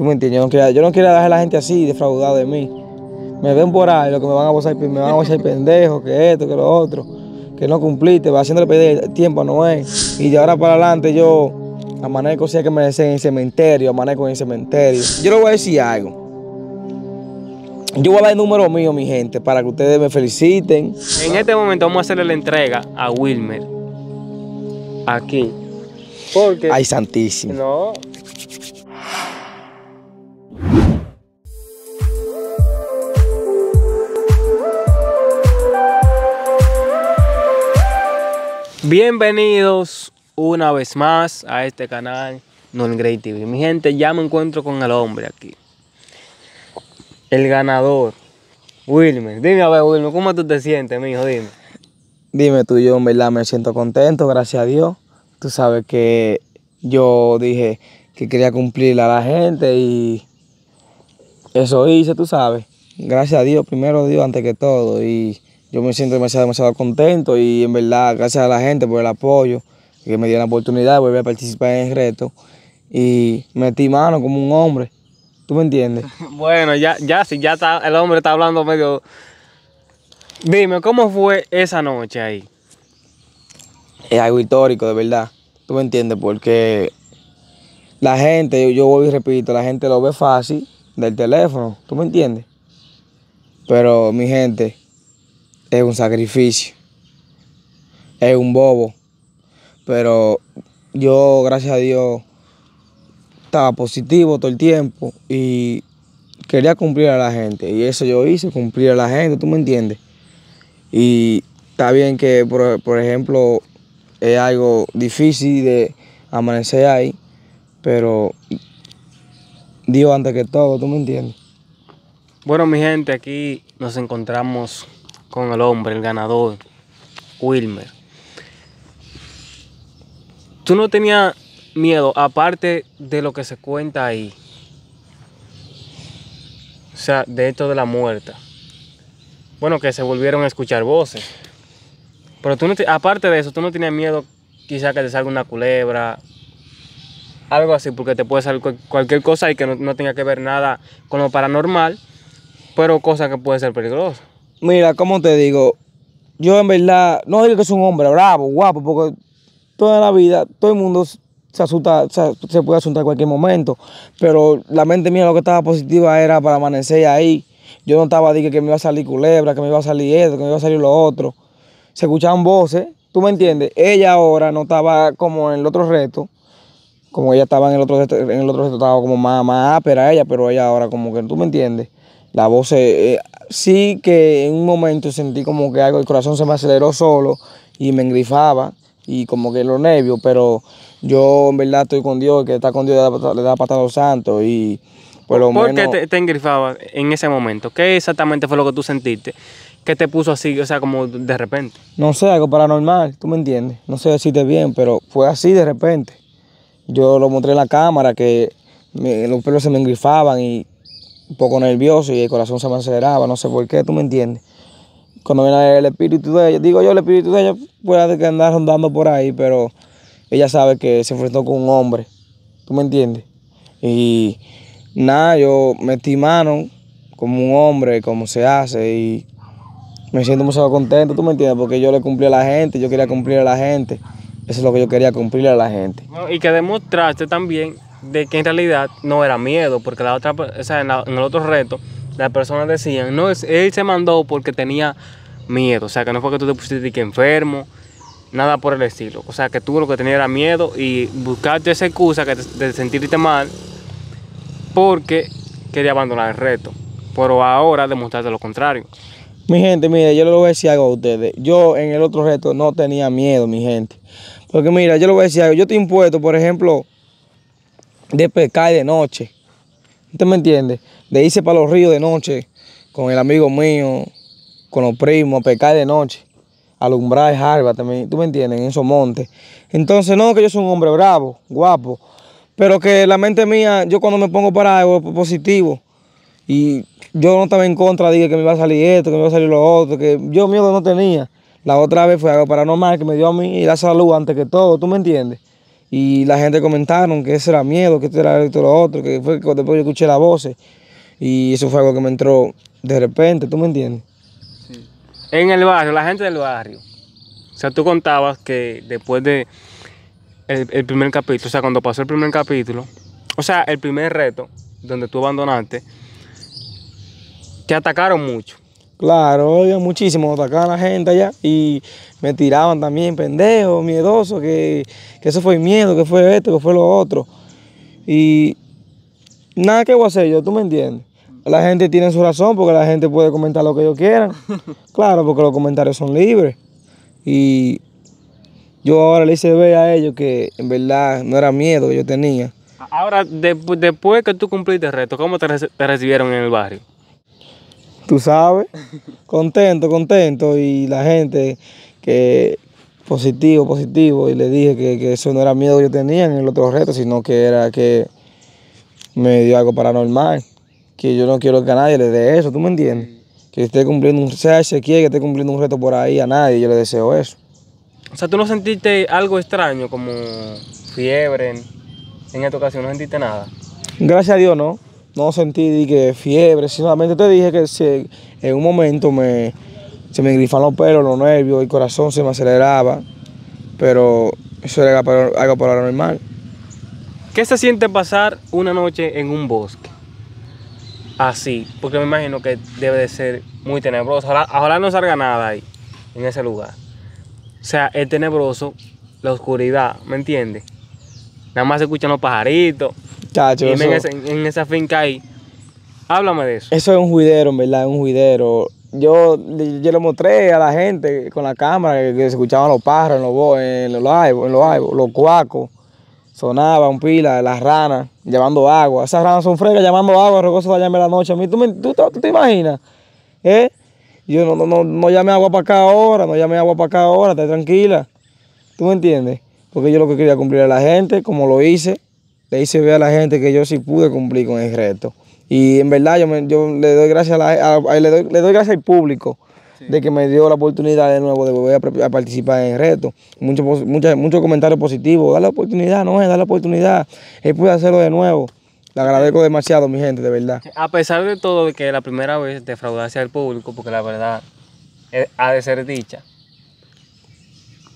Tú me entiendes, yo no quiero dejar a la gente así defraudada de mí. Me ven por ahí, lo que me van a pasar me van a pendejo, que esto, que lo otro, que no cumpliste, va haciéndole pedir tiempo a Noé. Y de ahora para adelante yo amanezco si es que merecen en el cementerio, amanezco en el cementerio. Yo le voy a decir algo. Yo voy a dar el número mío, mi gente, para que ustedes me feliciten. En este momento vamos a hacerle la entrega a Wilmer. Aquí. Porque. Ay, santísimo. No. Bienvenidos una vez más a este canal Non Great TV. Mi gente, ya me encuentro con el hombre aquí. El ganador, Wilmer. Dime a ver, Wilmer, ¿cómo tú te sientes, mi hijo? Dime. Dime tú, yo en verdad me siento contento, gracias a Dios. Tú sabes que yo dije que quería cumplir a la gente y eso hice, tú sabes. Gracias a Dios, primero Dios, antes que todo. Y yo me siento demasiado, demasiado contento y en verdad gracias a la gente por el apoyo que me dio la oportunidad de volver a participar en el reto y metí mano como un hombre. ¿Tú me entiendes? Bueno, ya, ya si ya está, el hombre está hablando medio... Dime, ¿cómo fue esa noche ahí? Es algo histórico, de verdad. ¿Tú me entiendes? Porque la gente, yo voy y repito, la gente lo ve fácil del teléfono, ¿tú me entiendes? Pero mi gente, es un sacrificio, es un bobo, pero yo, gracias a Dios, estaba positivo todo el tiempo y quería cumplir a la gente. Y eso yo hice, cumplir a la gente, ¿tú me entiendes? Y está bien que, por, ejemplo, es algo difícil de amanecer ahí, pero Dios antes que todo, ¿tú me entiendes? Bueno, mi gente, aquí nos encontramos con el hombre, el ganador, Wilmer. Tú no tenías miedo, aparte de lo que se cuenta ahí. O sea, de esto de la muerta. Bueno, que se volvieron a escuchar voces. Pero tú no aparte de eso, tú no tenías miedo quizá que te salga una culebra, algo así, porque te puede salir cualquier cosa y que no, no tenga que ver nada con lo paranormal, pero cosa que puede ser peligrosa. Mira, como te digo? Yo en verdad, no digo que es un hombre bravo, guapo, porque toda la vida todo el mundo se asusta, se, puede asustar en cualquier momento, pero la mente mía lo que estaba positiva era para amanecer ahí. Yo no estaba dije que me iba a salir culebra, que me iba a salir esto, que me iba a salir lo otro. Se escuchaban voces, tú me entiendes. Ella ahora no estaba como en el otro reto, como ella estaba en el otro reto, en el otro reto estaba como más, más ápera ella, pero ella ahora como que tú me entiendes. La voz eh, sí que en un momento sentí como que algo, el corazón se me aceleró solo y me engrifaba y como que los nervios, pero yo en verdad estoy con Dios, que está con Dios le da, le patada a los santos y por lo ¿Por qué te, engrifaba en ese momento? ¿Qué exactamente fue lo que tú sentiste? ¿Qué te puso así, o sea, como de repente? No sé, algo paranormal, tú me entiendes. No sé decirte bien, pero fue así de repente. Yo lo mostré en la cámara que los pelos se me engrifaban y un poco nervioso y el corazón se me aceleraba, no sé por qué, tú me entiendes. Cuando viene el espíritu de ella, digo yo, el espíritu de ella puede andar rondando por ahí, pero ella sabe que se enfrentó con un hombre, tú me entiendes. Y nada, yo me estimaron como un hombre, como se hace, y me siento muy contento, tú me entiendes, porque yo le cumplí a la gente, yo quería cumplir a la gente, eso es lo que yo quería cumplir a la gente. y que demostraste también de que en realidad no era miedo, porque la otra, o en, el otro reto, las personas decían, no, él se mandó porque tenía miedo, o sea, que no fue que tú te pusiste que enfermo, nada por el estilo, o sea, que tú lo que tenías era miedo y buscarte esa excusa que de sentirte mal porque quería abandonar el reto, pero ahora demostrarte lo contrario. Mi gente, mire, yo lo voy a decir a ustedes. Yo en el otro reto no tenía miedo, mi gente. Porque mira, yo lo voy a decir Yo te impuesto, por ejemplo, de pescar de noche. ¿Usted me entiende? De irse para los ríos de noche con el amigo mío, con los primos, a pescar de noche, alumbrar jarba también, ¿tú me entiendes? En esos montes. Entonces, no que yo soy un hombre bravo, guapo, pero que la mente mía, yo cuando me pongo para algo positivo. Y yo no estaba en contra, dije que me iba a salir esto, que me iba a salir lo otro, que yo miedo no tenía. La otra vez fue algo paranormal que me dio a mí y la salud antes que todo, ¿tú me entiendes? Y la gente comentaron que eso era miedo, que esto era esto lo otro, que fue que después yo escuché la voz. Y eso fue algo que me entró de repente, ¿tú me entiendes? En el barrio, la gente del barrio. O sea, tú contabas que después de primer capítulo, o sea, cuando pasó el primer capítulo, o sea, el primer reto, donde tú abandonaste, te atacaron mucho. Claro, oiga, muchísimo, atacaban a la gente allá y me tiraban también, pendejo, miedoso, que, que eso fue miedo, que fue esto, que fue lo otro. Y nada que voy a hacer yo, tú me entiendes. La gente tiene su razón porque la gente puede comentar lo que ellos quieran. Claro, porque los comentarios son libres. Y yo ahora le hice ver a ellos que en verdad no era miedo que yo tenía. Ahora, después que tú cumpliste el reto, ¿cómo te recibieron en el barrio? tú sabes. Contento, contento. Y la gente que positivo, positivo. Y le dije que, eso no era miedo que yo tenía en el otro reto, sino que era que me dio algo paranormal. Que yo no quiero que a nadie le dé eso, ¿tú me entiendes? Que esté cumpliendo un, sea se que esté cumpliendo un reto por ahí a nadie, yo le deseo eso. O sea, ¿tú no sentiste algo extraño como fiebre en, en esta ocasión? ¿No sentiste nada? Gracias a Dios, no no sentí que fiebre, solamente te dije que en un momento me, se me grifan los pelos, los nervios, el corazón se me aceleraba, pero eso era algo normal. ¿Qué se siente pasar una noche en un bosque? Así, porque me imagino que debe de ser muy tenebroso. Ahora no salga nada ahí, en ese lugar. O sea, es tenebroso, la oscuridad, ¿me entiendes? Nada más se escuchan los pajaritos y en, esa finca ahí. Háblame de eso. Eso es un juidero, en verdad, es un juidero. Yo, yo mostré a la gente con la cámara que, se escuchaban los pájaros en los, en los, en cuacos. Sonaban pila, las ranas, llevando agua. Esas ranas son fregas, llamando agua, recoso allá en la noche. A mí, ¿tú, te imaginas? ¿Eh? Yo no, no, llame agua para acá ahora, no llame agua para acá ahora, está tranquila. ¿Tú me entiendes? Porque yo lo que quería cumplir a la gente, como lo hice, le hice ver a la gente que yo sí pude cumplir con el reto. Y en verdad yo, le doy gracias le, doy, gracias al público de que me dio la oportunidad de nuevo de volver a, participar en el reto. Muchos comentarios positivos, da la oportunidad, no es, da la oportunidad, él pude hacerlo de nuevo. Le agradezco demasiado, mi gente, de verdad. A pesar de todo, de que la primera vez defraudase al público, porque la verdad eh, ha de ser dicha,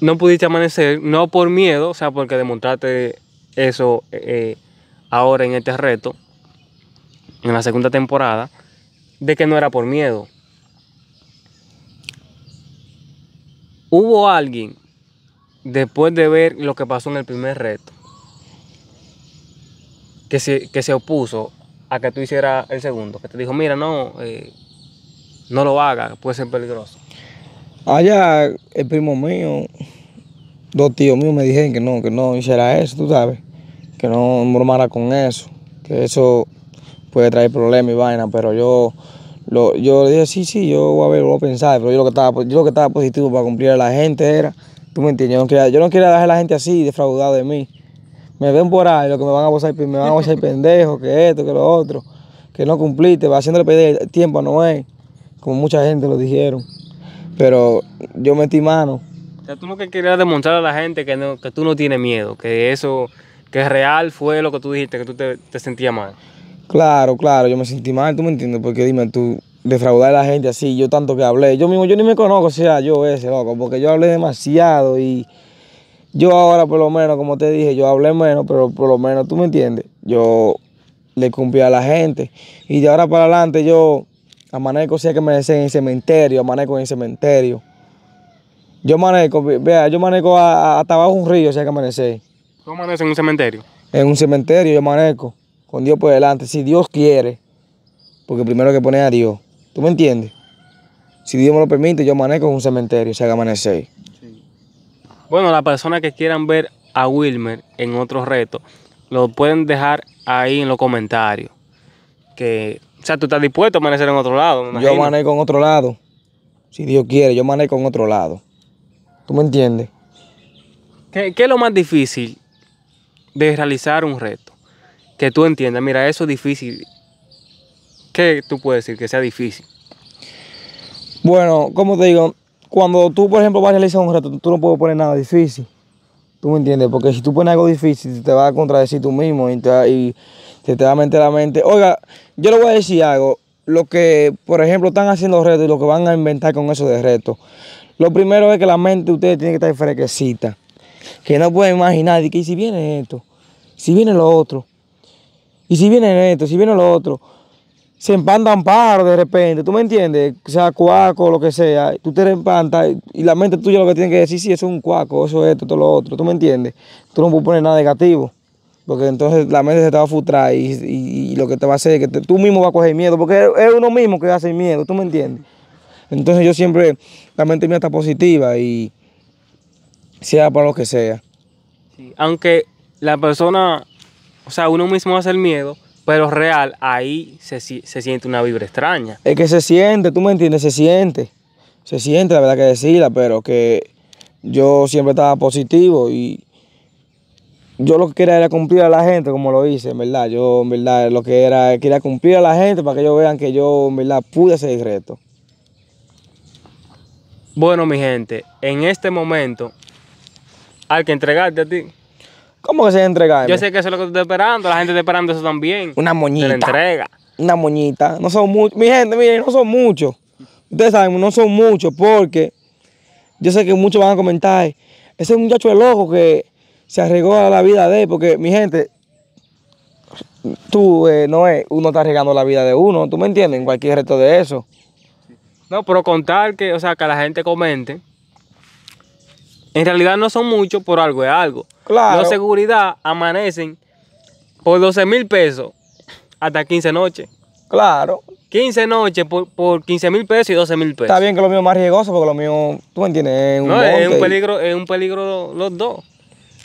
no pudiste amanecer, no por miedo, o sea, porque demostraste eso eh, eh, ahora en este reto, en la segunda temporada, de que no era por miedo. Hubo alguien, después de ver lo que pasó en el primer reto, que se, que se opuso a que tú hicieras el segundo, que te dijo, mira, no, eh, no lo hagas, puede ser peligroso. Allá, el primo mío, dos tíos míos me dijeron que no, que no hiciera eso, tú sabes, que no bromara con eso, que eso puede traer problemas y vaina, pero yo yo le dije, sí, sí, yo voy a ver, voy a pensar, pero yo lo que estaba, yo lo que estaba positivo para cumplir a la gente era, tú me entiendes, yo no quería, dejar a la gente así defraudada de mí. Me ven por ahí, lo que me van a pasar, me van a pasar pendejo, que esto, que lo otro, que no cumpliste, va haciéndole pedir tiempo no es. como mucha gente lo dijeron. Pero yo metí mano tú lo que querías demostrar a la gente que, que tú no tienes miedo, que eso, que real fue lo que tú dijiste, que tú te, sentías mal. Claro, claro, yo me sentí mal, tú me entiendes, porque dime tú, defraudar a la gente así, yo tanto que hablé, yo mismo, yo ni me conozco, o sea, yo ese, loco, porque yo hablé demasiado y yo ahora por lo menos, como te dije, yo hablé menos, pero por lo menos, tú me entiendes, yo le cumplí a la gente y de ahora para adelante yo amanezco, o sea, que me en el cementerio, amanezco en el cementerio yo manejo, vea, yo manejo hasta abajo un río, si hay que amanecer. ¿Tú amaneces en un cementerio? En un cementerio yo manejo, con Dios por delante, si Dios quiere. Porque primero hay que poner a Dios. ¿Tú me entiendes? Si Dios me lo permite, yo manejo en un cementerio, se hay que amanecer. Bueno, las personas que quieran ver a Wilmer en otro reto, lo pueden dejar ahí en los comentarios. Que, o sea, tú estás dispuesto a amanecer en otro lado. yo manejo en otro lado. Si Dios quiere, yo manejo en otro lado. ¿Tú me entiendes? ¿Qué, es lo más difícil de realizar un reto? Que tú entiendas, mira, eso es difícil. ¿Qué tú puedes decir que sea difícil? Bueno, como te digo, cuando tú, por ejemplo, vas a realizar un reto, tú no puedes poner nada difícil. ¿Tú me entiendes? Porque si tú pones algo difícil, te va a contradecir tú mismo y te, y te, te va a meter la mente. Oiga, yo le voy a decir algo lo que, por ejemplo, están haciendo retos y lo que van a inventar con eso de retos. Lo primero es que la mente de ustedes tiene que estar fresquecita, que no pueden imaginar, y que si viene esto, si viene lo otro, y si viene esto, si viene lo otro, se empantan pájaros de repente, ¿tú me entiendes? sea cuaco, lo que sea, tú te empantas y la mente tuya lo que tiene que decir, sí, eso es un cuaco, eso es esto, todo lo otro, ¿tú me entiendes? Tú no puedes poner nada negativo. Porque entonces la mente se te va a y, lo que te va a hacer es que tú mismo vas a coger miedo, porque es uno mismo que hace miedo, ¿tú me entiendes? Entonces yo siempre, la mente mía está positiva y sea para lo que sea. aunque la persona, o sea, uno mismo hace el miedo, pero real, ahí se, se siente una vibra extraña. Es que se siente, tú me entiendes, se siente. Se siente, la verdad que decirla, pero que yo siempre estaba positivo y yo lo que quería era cumplir a la gente como lo hice, en verdad. Yo, en verdad, lo que era, quería cumplir a la gente para que ellos vean que yo, en verdad, pude hacer el reto. Bueno, mi gente, en este momento, hay que entregarte a ti. ¿Cómo que se entregar? Yo sé que eso es lo que tú estás esperando, la gente está esperando eso también. Una moñita. Te entrega. Una moñita. No son muchos. Mi gente, miren, no son muchos. Ustedes saben, no son muchos porque yo sé que muchos van a comentar, ese muchacho es loco que se arriesgó a la vida de él, porque mi gente, tú, eh, no es, uno está arriesgando la vida de uno, ¿tú me entiendes? En cualquier reto de eso. No, pero contar que, o sea, que la gente comente. En realidad no son muchos, por algo es algo. Claro. Los seguridad amanecen por 12 mil pesos hasta 15 noches. Claro. 15 noches por, por 15 mil pesos y 12 mil pesos. Está bien que lo mío es más riesgoso porque lo mío, tú entiendes, es un, no, es un peligro, es un peligro los dos.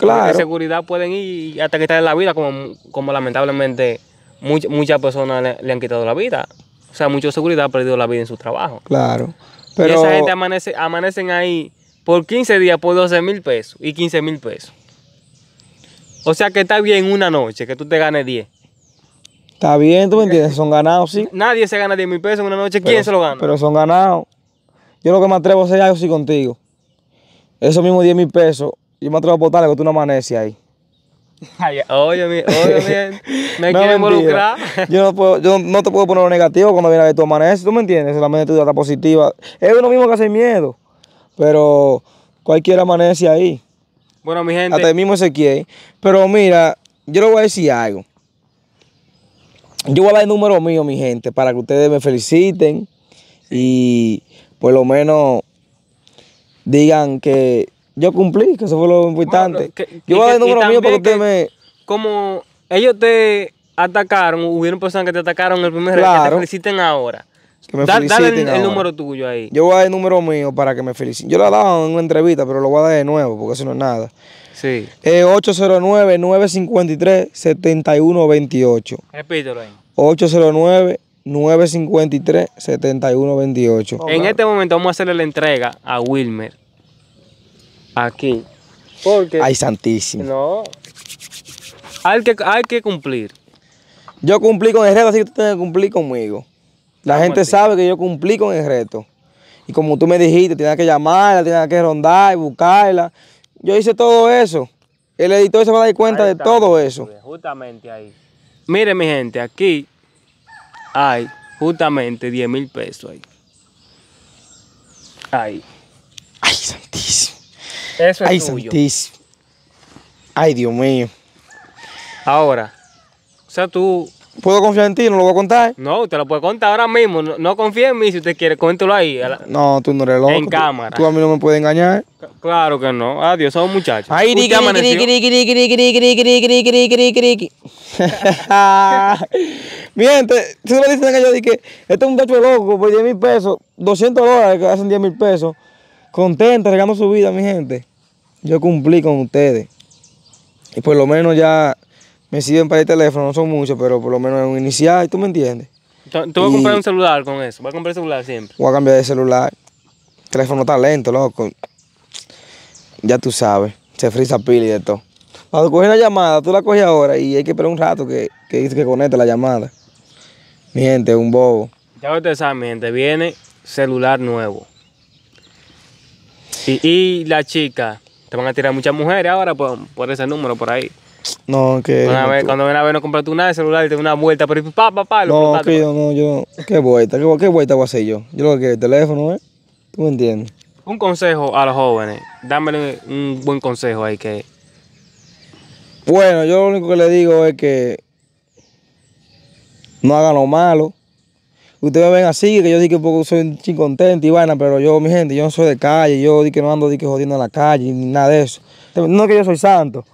Claro. De seguridad pueden ir hasta quitarle la vida, como, lamentablemente muchas personas le, han quitado la vida. O sea, mucha seguridad ha perdido la vida en su trabajo. Claro. Pero... Y esa gente amanece, amanecen ahí por 15 días por 12 mil pesos y 15 mil pesos. O sea que está bien una noche que tú te ganes 10. Está bien, tú me entiendes, son ganados, sí. Nadie se gana 10 mil pesos en una noche, ¿quién se lo gana? Pero son ganados. Yo lo que me atrevo a hacer algo sí contigo. Esos mismos 10 mil pesos, yo me atrevo a aportarle que tú no amaneces ahí. oye, mi, oye, me no, quiero involucrar. yo, no te puedo poner lo negativo cuando viene a ver tú amanece. ¿tú me entiendes? La mente tuya está positiva. Es uno mismo que hace miedo, pero cualquiera amanece ahí. Bueno, mi gente. Hasta el mismo Ezequiel. Pero mira, yo le voy a decir algo. Yo voy a dar el número mío, mi gente, para que ustedes me feliciten y por lo menos digan que yo cumplí, que eso fue lo importante. yo voy a dar el número mío para que usted me. Como ellos te atacaron, hubieron personas que te atacaron en el primer claro. que te feliciten ahora. Que me feliciten dale el, número tuyo ahí. Yo voy a dar el número mío para que me feliciten. Yo lo he dado en una entrevista, pero lo voy a dar de nuevo porque eso no es nada. Sí. Eh, 809-953-7128. Repítelo ahí. 809 953-7128. En este momento vamos a hacerle la entrega a Wilmer aquí. Porque. Ay, santísimo. No. Hay que, hay que cumplir. Yo cumplí con el reto, así que tú tienes que cumplir conmigo. La gente sabe que yo cumplí con el reto. Y como tú me dijiste, tienes que llamarla, tienes que rondar, y buscarla. Yo hice todo eso. El editor se va a dar cuenta de todo eso. Justamente ahí. Mire, mi gente, aquí hay justamente 10 mil pesos ahí. Ahí. Ay, santísimo. Eso es Ay, Santísimo. Ay, Dios mío. Ahora, o sea, tú... ¿Puedo confiar en ti? ¿No lo voy a contar? No, te lo puedo contar ahora mismo. No, confíes en mí si usted quiere. Cuéntelo ahí. No, tú no eres loco. En cámara. Tú a mí no me puedes engañar. claro que no. Adiós, somos muchachos. Ay, riqui, Mi gente, si tú me dicen que yo dije, este muchacho loco por 10 mil pesos, 200 dólares que hacen 10 mil pesos, contenta, regamos su vida, mi gente yo cumplí con ustedes. Y por lo menos ya me sirven para el teléfono, no son muchos, pero por lo menos es un inicial, ¿tú me entiendes? Tú, vas a comprar un celular con eso, vas a comprar celular siempre. Voy a cambiar de celular. El teléfono está lento, loco. Ya tú sabes, se frisa pila y de todo. Cuando coges la llamada, tú la coges ahora y hay que esperar un rato que, que, conecte la llamada. Mi gente, un bobo. Ya ustedes saben, mi gente, viene celular nuevo. Y, y la chica, te van a tirar muchas mujeres ahora por, por ese número por ahí. No, que. cuando ven a ver, no tú nada de celular y te una vuelta por ahí, papá, papá, No, que yo no, yo. ¿Qué vuelta? ¿Qué, vuelta voy a hacer yo? Yo lo que quiero el teléfono, ¿eh? ¿Tú me entiendes? Un consejo a los jóvenes. Dámele un buen consejo ahí que. Bueno, yo lo único que le digo es que. No hagan lo malo ustedes me ven así, que yo dije que soy un chico contento y vaina, pero yo, mi gente, yo no soy de calle, yo di que no ando di que jodiendo en la calle, ni nada de eso. No que yo soy santo,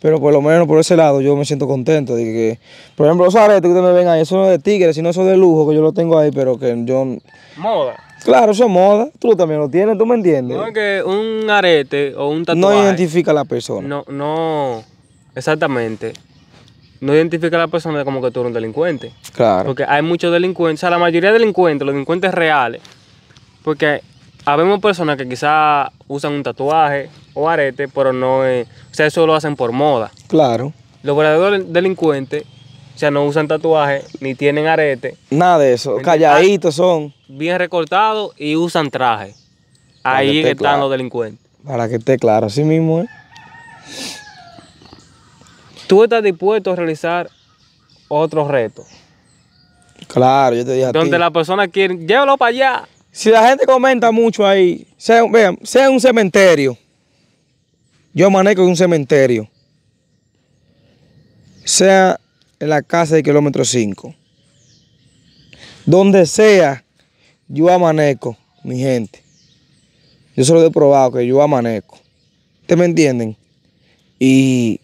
pero por lo menos por ese lado yo me siento contento. que, por ejemplo, los aretes que ustedes me ven ahí, eso no es de tigres, sino eso es de lujo, que yo lo tengo ahí, pero que yo... Moda. Claro, eso es moda. Tú también lo tienes, tú me entiendes. No, es que un arete o un tatuaje... No identifica a la persona. No, no, exactamente no identifica a la persona como que tú eres un delincuente. Claro. Porque hay muchos delincuentes, o sea, la mayoría de delincuentes, los delincuentes reales, porque habemos personas que quizás usan un tatuaje o arete, pero no es, o sea, eso lo hacen por moda. Claro. Los verdaderos delincuentes, o sea, no usan tatuaje ni tienen arete. Nada de eso, calladitos ah, son. Bien recortados y usan traje. Ahí están los delincuentes. Para que esté claro, así mismo, ¿eh? tú estás dispuesto a realizar otro reto. Claro, yo te dije a Donde la persona quiere, llévalo para allá. Si la gente comenta mucho ahí, sea, vean, sea un cementerio. Yo amanezco en un cementerio. Sea en la casa de kilómetro 5. Donde sea, yo amaneco, mi gente. Yo se lo he probado que yo amaneco. ¿Ustedes me entienden? Y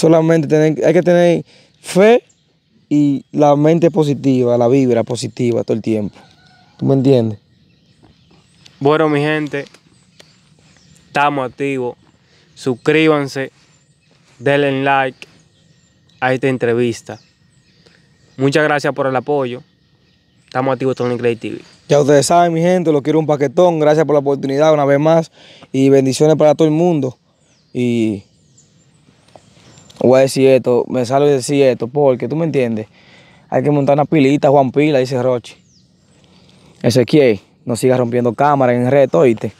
Solamente hay que tener fe y la mente positiva, la vibra positiva todo el tiempo. ¿Tú me entiendes? Bueno, mi gente, estamos activos. Suscríbanse, denle like a esta entrevista. Muchas gracias por el apoyo. Estamos activos en Creative. Ya ustedes saben, mi gente, lo quiero un paquetón. Gracias por la oportunidad una vez más. Y bendiciones para todo el mundo. Y voy a decir esto, me salgo y decir esto, porque tú me entiendes, hay que montar una pilita, Juan Pila, dice Roche. es que no sigas rompiendo cámara en reto, oíste.